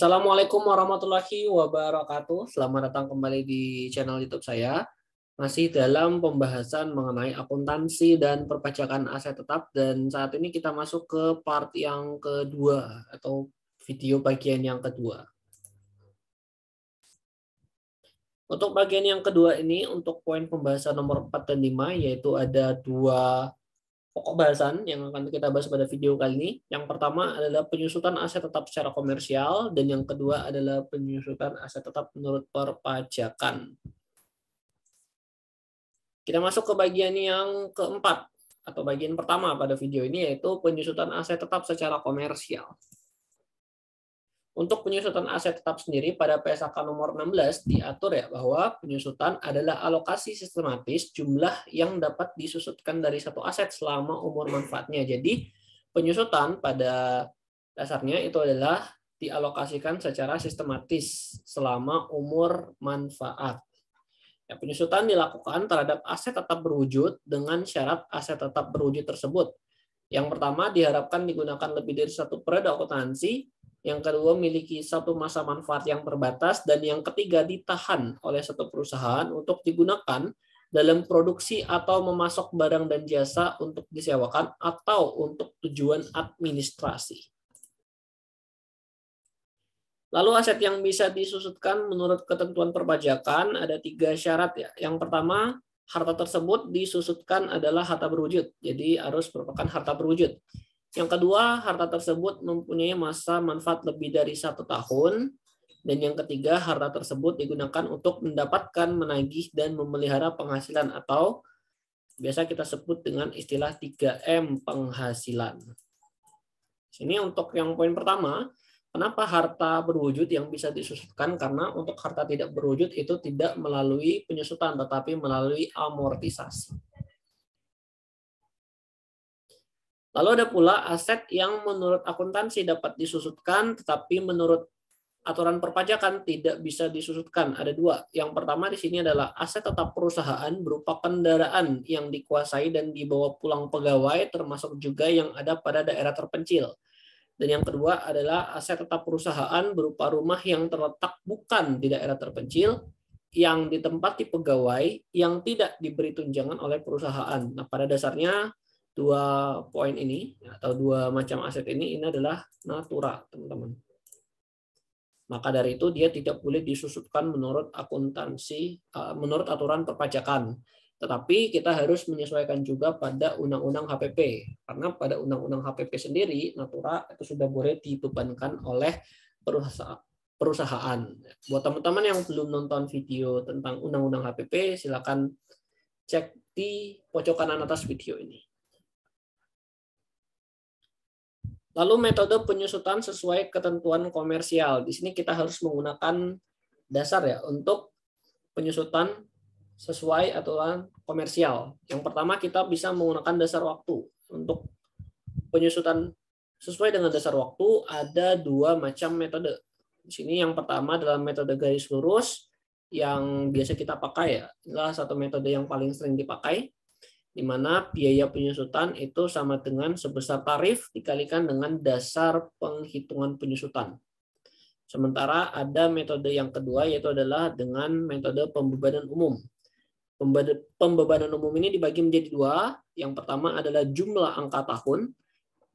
Assalamualaikum warahmatullahi wabarakatuh. Selamat datang kembali di channel YouTube saya. Masih dalam pembahasan mengenai akuntansi dan perpajakan aset tetap dan saat ini kita masuk ke part yang kedua atau video bagian yang kedua. Untuk bagian yang kedua ini untuk poin pembahasan nomor 4 dan 5 yaitu ada dua pokok bahasan yang akan kita bahas pada video kali ini. Yang pertama adalah penyusutan aset tetap secara komersial, dan yang kedua adalah penyusutan aset tetap menurut perpajakan. Kita masuk ke bagian yang keempat, atau bagian pertama pada video ini, yaitu penyusutan aset tetap secara komersial. Untuk penyusutan aset tetap sendiri pada PSK nomor 16 diatur ya bahwa penyusutan adalah alokasi sistematis jumlah yang dapat disusutkan dari satu aset selama umur manfaatnya. Jadi penyusutan pada dasarnya itu adalah dialokasikan secara sistematis selama umur manfaat. Ya, penyusutan dilakukan terhadap aset tetap berwujud dengan syarat aset tetap berwujud tersebut. Yang pertama, diharapkan digunakan lebih dari satu periode akuntansi yang kedua memiliki satu masa manfaat yang terbatas, dan yang ketiga ditahan oleh satu perusahaan untuk digunakan dalam produksi atau memasok barang dan jasa untuk disewakan atau untuk tujuan administrasi. Lalu aset yang bisa disusutkan menurut ketentuan perpajakan ada tiga syarat ya. Yang pertama, harta tersebut disusutkan adalah harta berwujud, jadi harus merupakan harta berwujud. Yang kedua, harta tersebut mempunyai masa manfaat lebih dari satu tahun. Dan yang ketiga, harta tersebut digunakan untuk mendapatkan, menagih, dan memelihara penghasilan atau biasa kita sebut dengan istilah 3M penghasilan. Ini untuk yang poin pertama, kenapa harta berwujud yang bisa disusutkan? Karena untuk harta tidak berwujud itu tidak melalui penyusutan, tetapi melalui amortisasi. Lalu ada pula aset yang menurut akuntansi dapat disusutkan, tetapi menurut aturan perpajakan tidak bisa disusutkan. Ada dua. Yang pertama di sini adalah aset tetap perusahaan berupa kendaraan yang dikuasai dan dibawa pulang pegawai, termasuk juga yang ada pada daerah terpencil. Dan yang kedua adalah aset tetap perusahaan berupa rumah yang terletak bukan di daerah terpencil, yang ditempati pegawai yang tidak diberi tunjangan oleh perusahaan. Nah, pada dasarnya dua poin ini atau dua macam aset ini ini adalah natura teman-teman maka dari itu dia tidak boleh disusupkan menurut akuntansi eh, menurut aturan perpajakan tetapi kita harus menyesuaikan juga pada undang-undang HPP karena pada undang-undang HPP sendiri natura itu sudah boleh dibebankan oleh perusahaan buat teman-teman yang belum nonton video tentang undang-undang HPP silakan cek di pojok kanan atas video ini Lalu metode penyusutan sesuai ketentuan komersial. Di sini kita harus menggunakan dasar ya untuk penyusutan sesuai aturan komersial. Yang pertama kita bisa menggunakan dasar waktu. Untuk penyusutan sesuai dengan dasar waktu ada dua macam metode. Di sini yang pertama adalah metode garis lurus yang biasa kita pakai ya. Inilah satu metode yang paling sering dipakai di mana biaya penyusutan itu sama dengan sebesar tarif dikalikan dengan dasar penghitungan penyusutan. Sementara ada metode yang kedua yaitu adalah dengan metode pembebanan umum. Pembebanan umum ini dibagi menjadi dua. Yang pertama adalah jumlah angka tahun.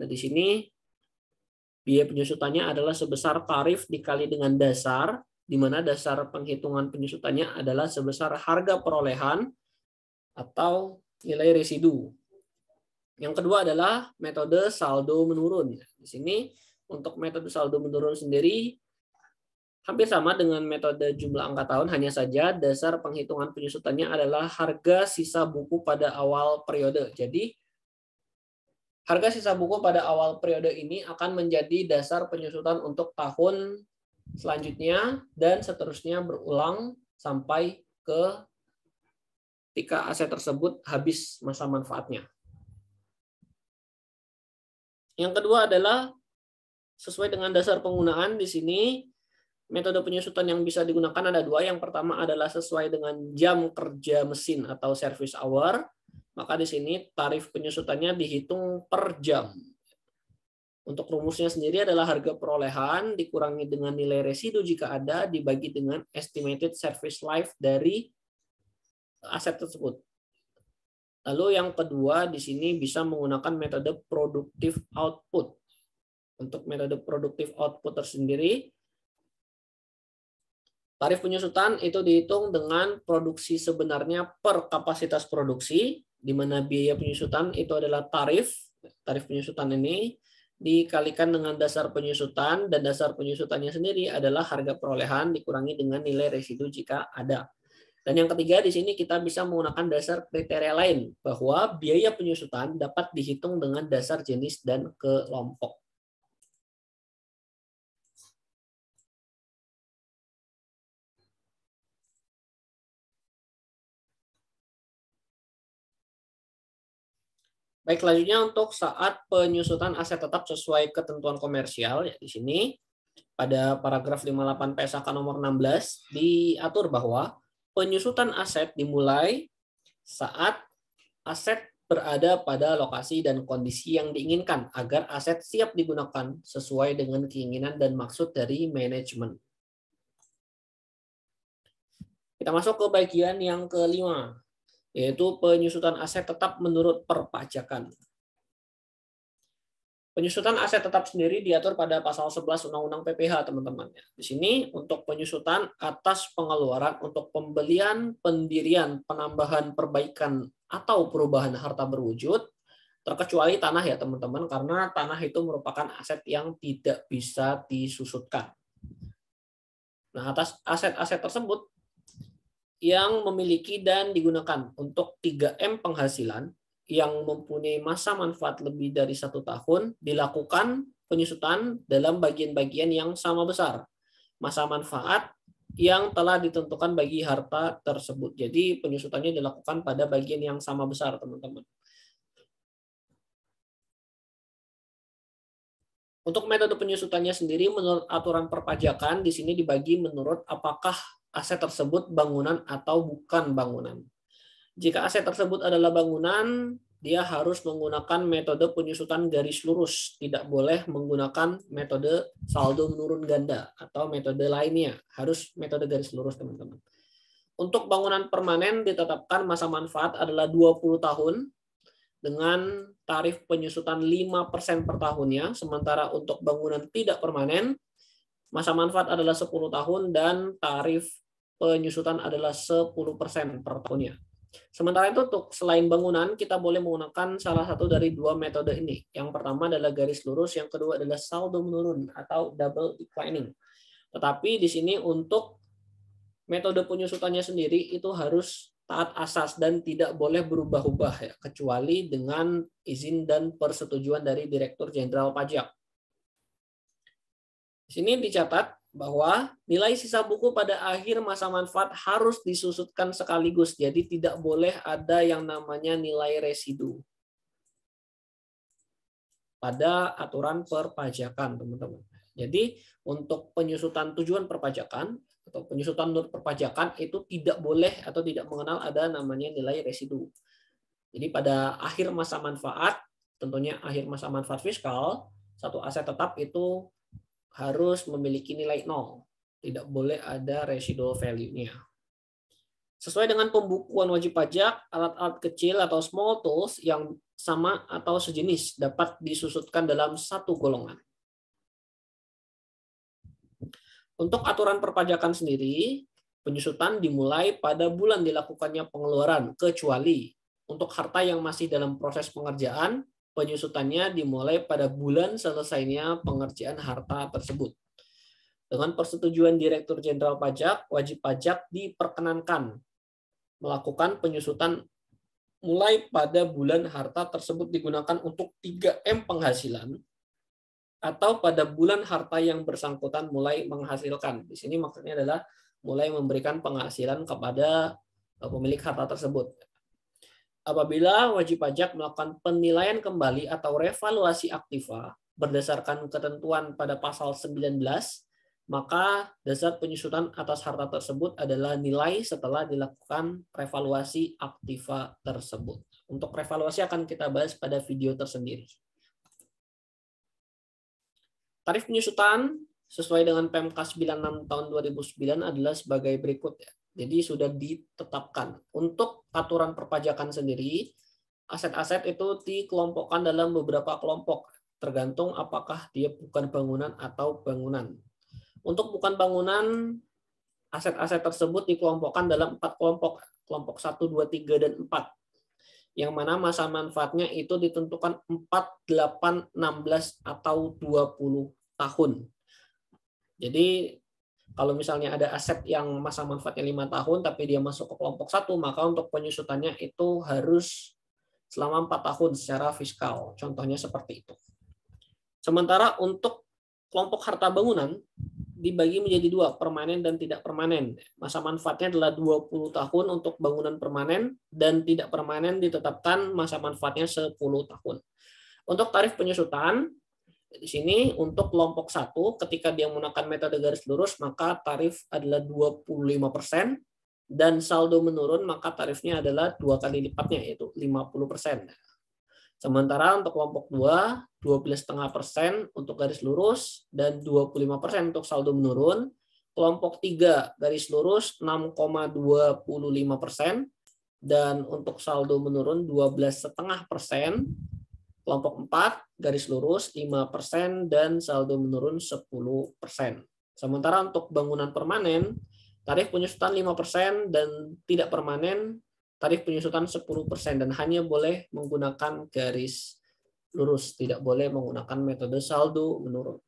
Nah, di sini biaya penyusutannya adalah sebesar tarif dikali dengan dasar, di mana dasar penghitungan penyusutannya adalah sebesar harga perolehan atau nilai residu. Yang kedua adalah metode saldo menurun. Di sini untuk metode saldo menurun sendiri hampir sama dengan metode jumlah angka tahun, hanya saja dasar penghitungan penyusutannya adalah harga sisa buku pada awal periode. Jadi, harga sisa buku pada awal periode ini akan menjadi dasar penyusutan untuk tahun selanjutnya dan seterusnya berulang sampai ke ketika aset tersebut habis masa manfaatnya. Yang kedua adalah sesuai dengan dasar penggunaan di sini metode penyusutan yang bisa digunakan ada dua. Yang pertama adalah sesuai dengan jam kerja mesin atau service hour. Maka di sini tarif penyusutannya dihitung per jam. Untuk rumusnya sendiri adalah harga perolehan dikurangi dengan nilai residu jika ada dibagi dengan estimated service life dari aset tersebut. Lalu yang kedua di sini bisa menggunakan metode produktif output. Untuk metode produktif output tersendiri, tarif penyusutan itu dihitung dengan produksi sebenarnya per kapasitas produksi, di mana biaya penyusutan itu adalah tarif, tarif penyusutan ini dikalikan dengan dasar penyusutan dan dasar penyusutannya sendiri adalah harga perolehan dikurangi dengan nilai residu jika ada. Dan yang ketiga di sini kita bisa menggunakan dasar kriteria lain bahwa biaya penyusutan dapat dihitung dengan dasar jenis dan kelompok. Baik, selanjutnya untuk saat penyusutan aset tetap sesuai ketentuan komersial, ya di sini pada paragraf 58 PSK nomor 16 diatur bahwa penyusutan aset dimulai saat aset berada pada lokasi dan kondisi yang diinginkan agar aset siap digunakan sesuai dengan keinginan dan maksud dari manajemen. Kita masuk ke bagian yang kelima, yaitu penyusutan aset tetap menurut perpajakan. Penyusutan aset tetap sendiri diatur pada pasal 11 Undang-Undang PPH, teman-teman. Ya. Di sini untuk penyusutan atas pengeluaran untuk pembelian, pendirian, penambahan, perbaikan, atau perubahan harta berwujud, terkecuali tanah ya teman-teman, karena tanah itu merupakan aset yang tidak bisa disusutkan. Nah, atas aset-aset tersebut yang memiliki dan digunakan untuk 3M penghasilan, yang mempunyai masa manfaat lebih dari satu tahun dilakukan penyusutan dalam bagian-bagian yang sama besar masa manfaat yang telah ditentukan bagi harta tersebut. Jadi penyusutannya dilakukan pada bagian yang sama besar, teman-teman. Untuk metode penyusutannya sendiri, menurut aturan perpajakan, di sini dibagi menurut apakah aset tersebut bangunan atau bukan bangunan. Jika aset tersebut adalah bangunan, dia harus menggunakan metode penyusutan garis lurus, tidak boleh menggunakan metode saldo menurun ganda atau metode lainnya, harus metode garis lurus teman-teman. Untuk bangunan permanen ditetapkan masa manfaat adalah 20 tahun dengan tarif penyusutan 5% per tahunnya, sementara untuk bangunan tidak permanen masa manfaat adalah 10 tahun dan tarif penyusutan adalah 10% per tahunnya. Sementara itu untuk selain bangunan, kita boleh menggunakan salah satu dari dua metode ini. Yang pertama adalah garis lurus, yang kedua adalah saldo menurun atau double declining. Tetapi di sini untuk metode penyusutannya sendiri itu harus taat asas dan tidak boleh berubah-ubah ya, kecuali dengan izin dan persetujuan dari Direktur Jenderal Pajak. Di sini dicatat bahwa nilai sisa buku pada akhir masa manfaat harus disusutkan sekaligus. Jadi tidak boleh ada yang namanya nilai residu. Pada aturan perpajakan, teman-teman. Jadi untuk penyusutan tujuan perpajakan atau penyusutan menurut perpajakan itu tidak boleh atau tidak mengenal ada namanya nilai residu. Jadi pada akhir masa manfaat, tentunya akhir masa manfaat fiskal, satu aset tetap itu harus memiliki nilai nol. Tidak boleh ada residual value-nya. Sesuai dengan pembukuan wajib pajak, alat-alat kecil atau small tools yang sama atau sejenis dapat disusutkan dalam satu golongan. Untuk aturan perpajakan sendiri, penyusutan dimulai pada bulan dilakukannya pengeluaran, kecuali untuk harta yang masih dalam proses pengerjaan penyusutannya dimulai pada bulan selesainya pengerjaan harta tersebut. Dengan persetujuan Direktur Jenderal Pajak, wajib pajak diperkenankan melakukan penyusutan mulai pada bulan harta tersebut digunakan untuk 3M penghasilan atau pada bulan harta yang bersangkutan mulai menghasilkan. Di sini maksudnya adalah mulai memberikan penghasilan kepada eh, pemilik harta tersebut. Apabila wajib pajak melakukan penilaian kembali atau revaluasi aktiva berdasarkan ketentuan pada pasal 19, maka dasar penyusutan atas harta tersebut adalah nilai setelah dilakukan revaluasi aktiva tersebut. Untuk revaluasi akan kita bahas pada video tersendiri. Tarif penyusutan sesuai dengan PMK 96 tahun 2009 adalah sebagai berikut ya. Jadi sudah ditetapkan untuk aturan perpajakan sendiri, aset-aset itu dikelompokkan dalam beberapa kelompok, tergantung apakah dia bukan bangunan atau bangunan. Untuk bukan bangunan, aset-aset tersebut dikelompokkan dalam empat kelompok, kelompok 1, 2, 3, dan 4. Yang mana masa manfaatnya itu ditentukan 4, 8, 16, atau 20 tahun. Jadi kalau misalnya ada aset yang masa manfaatnya lima tahun, tapi dia masuk ke kelompok satu, maka untuk penyusutannya itu harus selama empat tahun secara fiskal. Contohnya seperti itu. Sementara untuk kelompok harta bangunan dibagi menjadi dua, permanen dan tidak permanen. Masa manfaatnya adalah 20 tahun untuk bangunan permanen dan tidak permanen ditetapkan masa manfaatnya 10 tahun. Untuk tarif penyusutan, di sini untuk kelompok satu ketika dia menggunakan metode garis lurus maka tarif adalah 25% dan saldo menurun maka tarifnya adalah dua kali lipatnya yaitu 50%. Sementara untuk kelompok 2 12,5% untuk garis lurus dan 25% untuk saldo menurun. Kelompok 3 garis lurus 6,25% dan untuk saldo menurun 12,5% Kelompok 4, garis lurus 5% dan saldo menurun 10%. Sementara untuk bangunan permanen, tarif penyusutan 5% dan tidak permanen, tarif penyusutan 10% dan hanya boleh menggunakan garis lurus, tidak boleh menggunakan metode saldo menurun.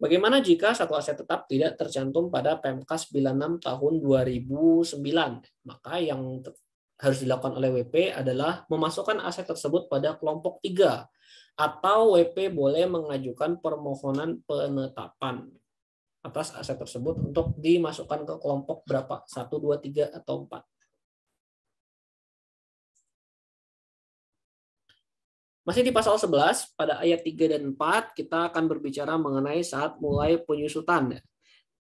Bagaimana jika satu aset tetap tidak tercantum pada PMK 96 tahun 2009? Maka yang harus dilakukan oleh WP adalah memasukkan aset tersebut pada kelompok tiga atau WP boleh mengajukan permohonan penetapan atas aset tersebut untuk dimasukkan ke kelompok berapa? 1, 2, 3, atau 4. Masih di pasal 11, pada ayat 3 dan 4, kita akan berbicara mengenai saat mulai penyusutan.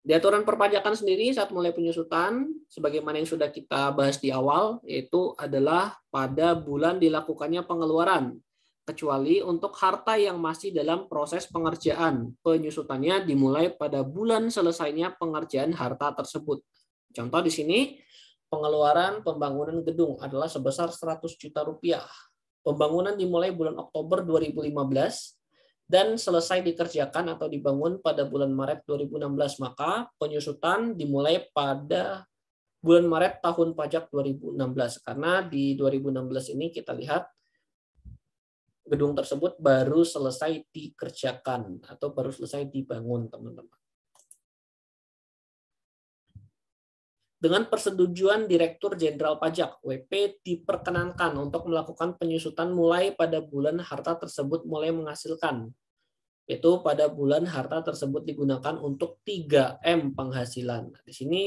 Di aturan perpajakan sendiri saat mulai penyusutan, sebagaimana yang sudah kita bahas di awal, yaitu adalah pada bulan dilakukannya pengeluaran, kecuali untuk harta yang masih dalam proses pengerjaan. Penyusutannya dimulai pada bulan selesainya pengerjaan harta tersebut. Contoh di sini, pengeluaran pembangunan gedung adalah sebesar 100 juta rupiah. Pembangunan dimulai bulan Oktober 2015 dan selesai dikerjakan atau dibangun pada bulan Maret 2016 maka penyusutan dimulai pada bulan Maret tahun pajak 2016 karena di 2016 ini kita lihat gedung tersebut baru selesai dikerjakan atau baru selesai dibangun teman-teman. dengan persetujuan Direktur Jenderal Pajak WP diperkenankan untuk melakukan penyusutan mulai pada bulan harta tersebut mulai menghasilkan itu pada bulan harta tersebut digunakan untuk 3M penghasilan. Nah, di sini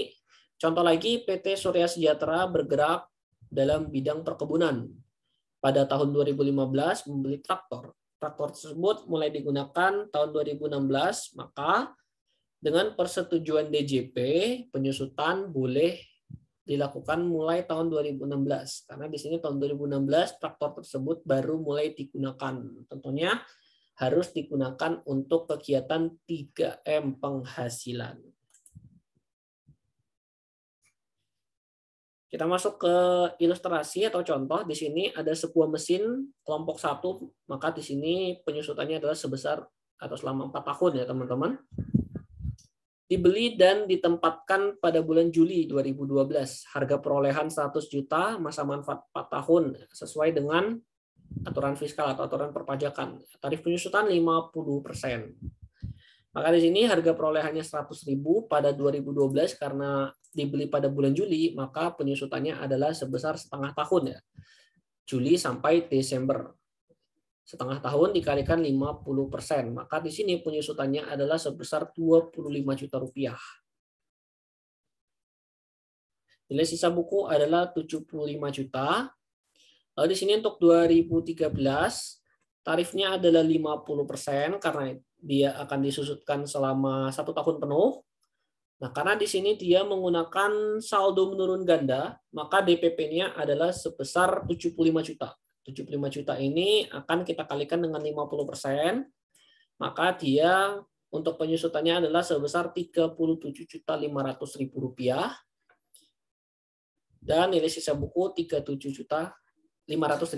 contoh lagi PT Surya Sejahtera bergerak dalam bidang perkebunan. Pada tahun 2015 membeli traktor. Traktor tersebut mulai digunakan tahun 2016, maka dengan persetujuan DJP, penyusutan boleh dilakukan mulai tahun 2016 karena di sini tahun 2016 traktor tersebut baru mulai digunakan. Tentunya harus digunakan untuk kegiatan 3M penghasilan. Kita masuk ke ilustrasi atau contoh. Di sini ada sebuah mesin kelompok satu, maka di sini penyusutannya adalah sebesar atau selama 4 tahun ya teman-teman. Dibeli dan ditempatkan pada bulan Juli 2012. Harga perolehan 100 juta, masa manfaat 4 tahun sesuai dengan aturan fiskal atau aturan perpajakan. Tarif penyusutan 50%. Maka di sini harga perolehannya ribu pada 2012 karena dibeli pada bulan Juli, maka penyusutannya adalah sebesar setengah tahun ya. Juli sampai Desember setengah tahun dikalikan 50%. Maka di sini penyusutannya adalah sebesar 25 juta rupiah. Nilai sisa buku adalah 75 juta. Lalu di sini untuk 2013 tarifnya adalah 50% karena dia akan disusutkan selama satu tahun penuh. Nah, karena di sini dia menggunakan saldo menurun ganda, maka DPP-nya adalah sebesar 75 juta. 75 juta ini akan kita kalikan dengan 50%, maka dia untuk penyusutannya adalah sebesar 37.500.000 rupiah dan nilai sisa buku 37.500.000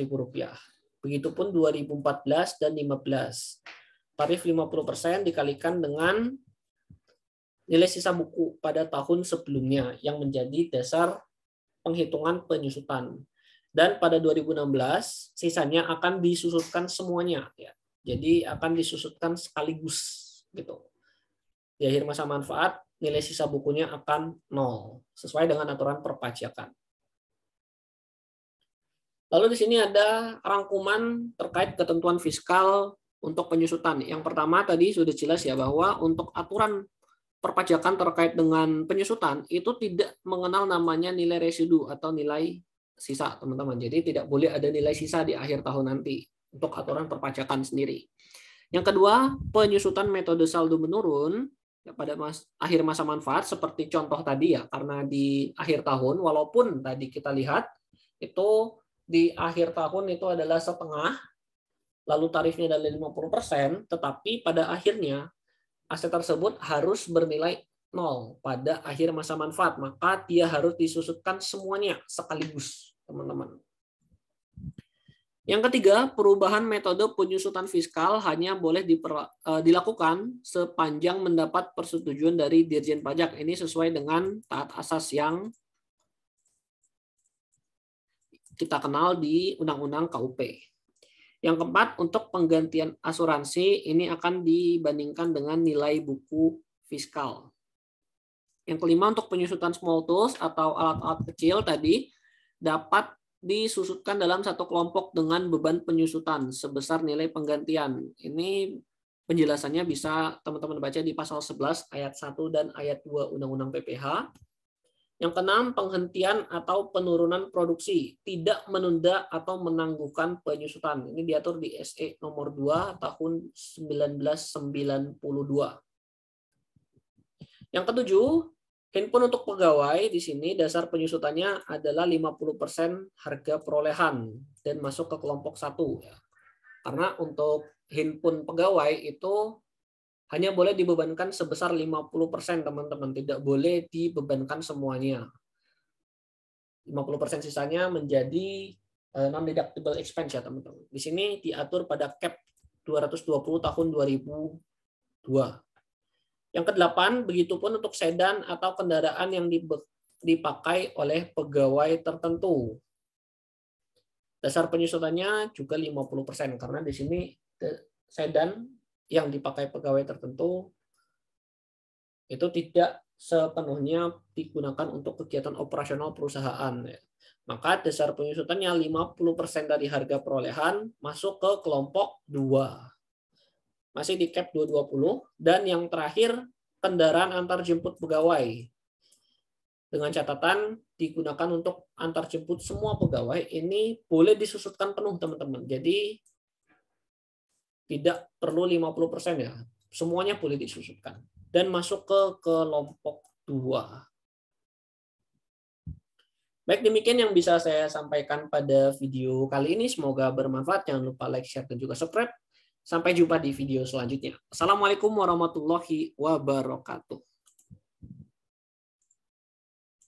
rupiah. Begitupun 2014 dan 15. Tarif 50% dikalikan dengan nilai sisa buku pada tahun sebelumnya yang menjadi dasar penghitungan penyusutan dan pada 2016 sisanya akan disusutkan semuanya ya. Jadi akan disusutkan sekaligus gitu. Di akhir masa manfaat nilai sisa bukunya akan nol sesuai dengan aturan perpajakan. Lalu di sini ada rangkuman terkait ketentuan fiskal untuk penyusutan. Yang pertama tadi sudah jelas ya bahwa untuk aturan perpajakan terkait dengan penyusutan itu tidak mengenal namanya nilai residu atau nilai sisa teman-teman. Jadi tidak boleh ada nilai sisa di akhir tahun nanti untuk aturan perpajakan sendiri. Yang kedua, penyusutan metode saldo menurun ya, pada mas, akhir masa manfaat seperti contoh tadi ya karena di akhir tahun walaupun tadi kita lihat itu di akhir tahun itu adalah setengah lalu tarifnya adalah 50%, tetapi pada akhirnya aset tersebut harus bernilai nol pada akhir masa manfaat, maka dia harus disusutkan semuanya sekaligus, teman-teman. Yang ketiga, perubahan metode penyusutan fiskal hanya boleh eh, dilakukan sepanjang mendapat persetujuan dari Dirjen Pajak. Ini sesuai dengan taat asas yang kita kenal di Undang-Undang KUP. Yang keempat, untuk penggantian asuransi ini akan dibandingkan dengan nilai buku fiskal. Yang kelima untuk penyusutan small tools atau alat-alat kecil tadi dapat disusutkan dalam satu kelompok dengan beban penyusutan sebesar nilai penggantian. Ini penjelasannya bisa teman-teman baca di pasal 11 ayat 1 dan ayat 2 Undang-Undang PPH. Yang keenam, penghentian atau penurunan produksi, tidak menunda atau menangguhkan penyusutan. Ini diatur di SE nomor 2 tahun 1992. Yang ketujuh, Handphone untuk pegawai di sini dasar penyusutannya adalah 50% harga perolehan dan masuk ke kelompok satu. Ya. Karena untuk handphone pegawai itu hanya boleh dibebankan sebesar 50% teman-teman, tidak boleh dibebankan semuanya. 50% sisanya menjadi eh, non deductible expense ya teman-teman. Di sini diatur pada cap 220 tahun 2002 yang kedelapan, begitupun untuk sedan atau kendaraan yang dipakai oleh pegawai tertentu. Dasar penyusutannya juga 50% karena di sini eh, sedan yang dipakai pegawai tertentu itu tidak sepenuhnya digunakan untuk kegiatan operasional perusahaan. Maka dasar penyusutannya 50% dari harga perolehan masuk ke kelompok 2 masih di cap 220 dan yang terakhir kendaraan antar jemput pegawai dengan catatan digunakan untuk antar jemput semua pegawai ini boleh disusutkan penuh teman-teman jadi tidak perlu 50% ya semuanya boleh disusutkan dan masuk ke kelompok dua Baik, demikian yang bisa saya sampaikan pada video kali ini. Semoga bermanfaat. Jangan lupa like, share, dan juga subscribe. Sampai jumpa di video selanjutnya. Assalamualaikum warahmatullahi wabarakatuh.